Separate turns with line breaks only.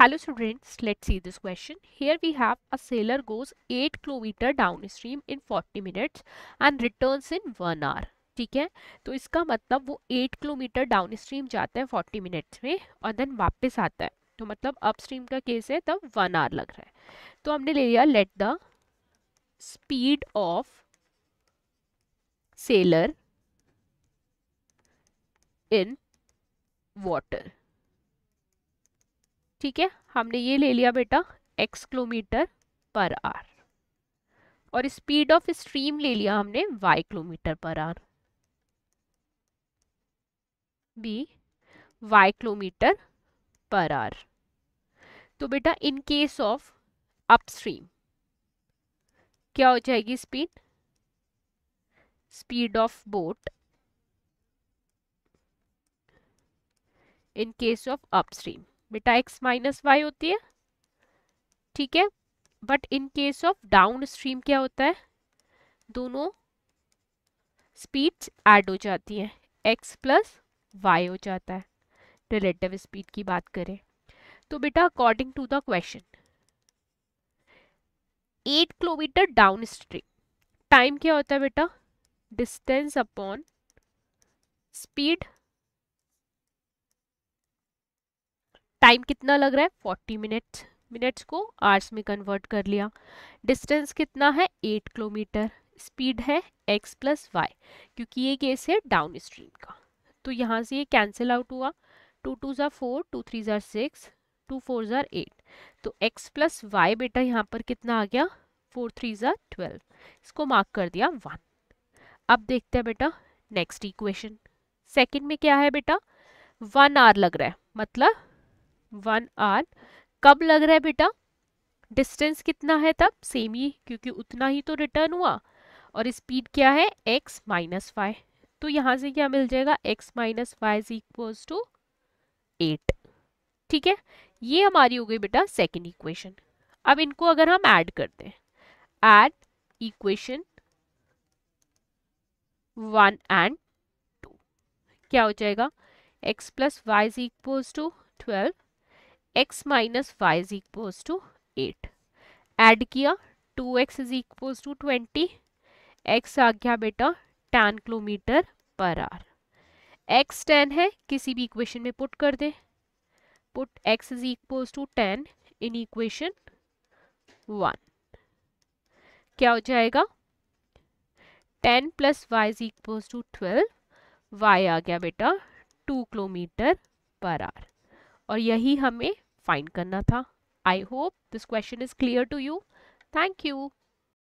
Hello students let's see this question. Here we have a sailor goes 8 km downstream in 40 minutes and returns in 1 hour. ठीक है तो इसका मतलब वो 8 kilometre down stream जाते हैं 40 मिनट्स में और देन वापस आता है तो मतलब अपस्ट्रीम का केस है तब 1 आवर लग रहा है तो हमने ले लिया let the speed of sailor in water ठीक है हमने ये ले लिया बेटा एक्स किलोमीटर पर आर और स्पीड ऑफ स्ट्रीम ले लिया हमने y kilometre per hour be y kilometre per hour तो बेटा इन केस ऑफ अपस्ट्रीम क्या हो जाएगी speed speed of boat in case of upstream बेटा एक्स माइनस वाई होती है ठीक है but in case of downstream क्या होता है दोनों स्पीड्स ऐड हो जाती हैं एक्स प्लस वाई हो जाता है रिलेटिव स्पीड की बात करें तो बेटा according to the question eight kilometre downstream time क्या होता है बेटा डिस्टेंस अपॉन स्पीड टाइम कितना लग रहा है फोर्टी मिनट्स मिनट्स को आर्स में कन्वर्ट कर लिया डिस्टेंस कितना है एट किलोमीटर स्पीड है एक्स प्लस वाई क्योंकि ये केस है डाउन स्ट्रीम का तो यहाँ से ये कैंसिल आउट हुआ two two za four two three za six two four za eight तो एक्स प्लस वाई बेटा यहाँ पर कितना आ गया फोर थ्री ज़ार ट्वेल्व इसको मार्क कर दिया वन अब देखते हैं बेटा नेक्स्ट इक्वेशन सेकेंड में क्या है बेटा वन आर लग रहा है मतलब वन आर कब लग रहा है बेटा डिस्टेंस कितना है तब सेम ही क्योंकि उतना ही तो रिटर्न हुआ और स्पीड क्या है एक्स माइनस वाई तो यहाँ से क्या मिल जाएगा x minus y is equals to eight ठीक है ये हमारी हो गई बेटा सेकेंड इक्वेशन अब इनको अगर हम ऐड कर दें add equation one and two क्या हो जाएगा x plus y is equals to twelve x minus y is equals to eight add किया two x is equals to twenty x आ गया बेटा ten kilometre per hour x ten है किसी भी इक्वेशन में पुट कर दे put x is equals to ten in equation one क्या हो जाएगा ten plus y is equals to twelve y आ गया बेटा टू किलोमीटर पर आर और यही हमें फाइंड करना था I hope this question is clear to you thank you